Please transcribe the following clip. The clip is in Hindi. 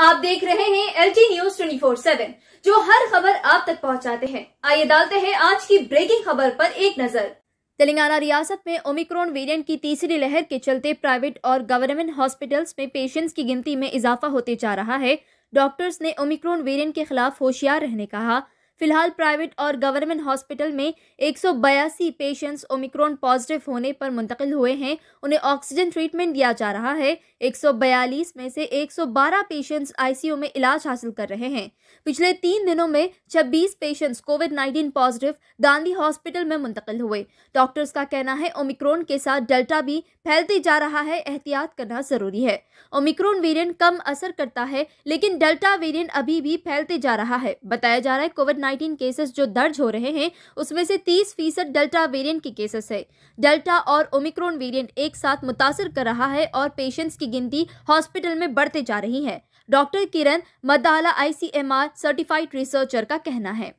आप देख रहे हैं L T news twenty four seven जो हर खबर आप तक पहुंचाते हैं आइए डालते हैं आज की ब्रेकिंग खबर पर एक नजर तेलंगाना रियासत में ओमिक्रॉन वेरिएंट की तीसरी लहर के चलते प्राइवेट और गवर्नमेंट हॉस्पिटल्स में पेशेंट्स की गिनती में इजाफा होते जा रहा है डॉक्टर्स ने ओमिक्रॉन वेरियंट के खिलाफ होशियार रहने कहा फिलहाल प्राइवेट और गवर्नमेंट हॉस्पिटल में एक पेशेंट्स ओमिक्रॉन पॉजिटिव होने पर मुंतकिल हुए हैं उन्हें ऑक्सीजन ट्रीटमेंट दिया जा रहा है 142 में से 112 पेशेंट्स आईसीयू में इलाज हासिल कर रहे हैं पिछले तीन दिनों में 26 patients covid 19 positive Gandhi hospital में मुंतकिल हुए डॉक्टर्स का कहना है ओमिक्रॉन के साथ डेल्टा भी फैलते जा रहा है एहतियात करना ज़रूरी है ओमिक्रॉन वेरियंट कम असर करता है लेकिन डेल्टा वेरियंट अभी भी फैलते जा रहा है बताया जा रहा है कोविड नाइनटीन केसेस जो दर्ज हो रहे हैं उसमें से तीस फीसद डेल्टा वेरिएंट के केसेस है डेल्टा और ओमिक्रोन वेरिएंट एक साथ मुतासर कर रहा है और पेशेंट्स की गिनती हॉस्पिटल में बढ़ते जा रही है doctor Kiran Madala I certified researcher का कहना है